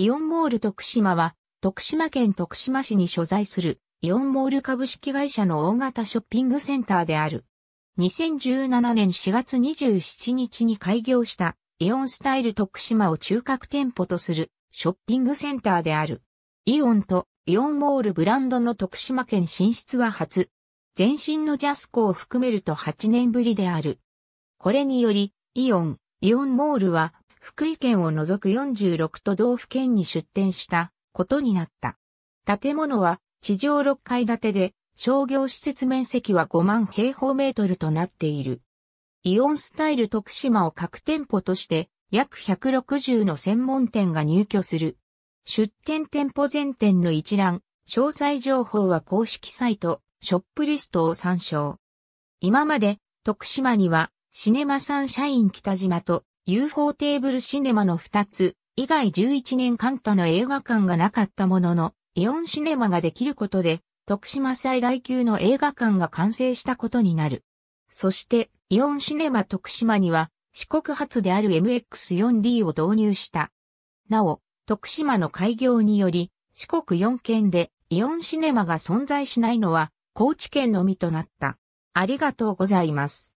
イオンモール徳島は、徳島県徳島市に所在する、イオンモール株式会社の大型ショッピングセンターである。2017年4月27日に開業した、イオンスタイル徳島を中核店舗とする、ショッピングセンターである。イオンとイオンモールブランドの徳島県進出は初。前身のジャスコを含めると8年ぶりである。これにより、イオン、イオンモールは、福井県を除く46都道府県に出店したことになった。建物は地上6階建てで商業施設面積は5万平方メートルとなっている。イオンスタイル徳島を各店舗として約160の専門店が入居する。出店店舗全店の一覧、詳細情報は公式サイト、ショップリストを参照。今まで徳島にはシネマサンシャイン北島と UFO テーブルシネマの2つ、以外11年間との映画館がなかったものの、イオンシネマができることで、徳島最大級の映画館が完成したことになる。そして、イオンシネマ徳島には、四国発である MX4D を導入した。なお、徳島の開業により、四国4県でイオンシネマが存在しないのは、高知県のみとなった。ありがとうございます。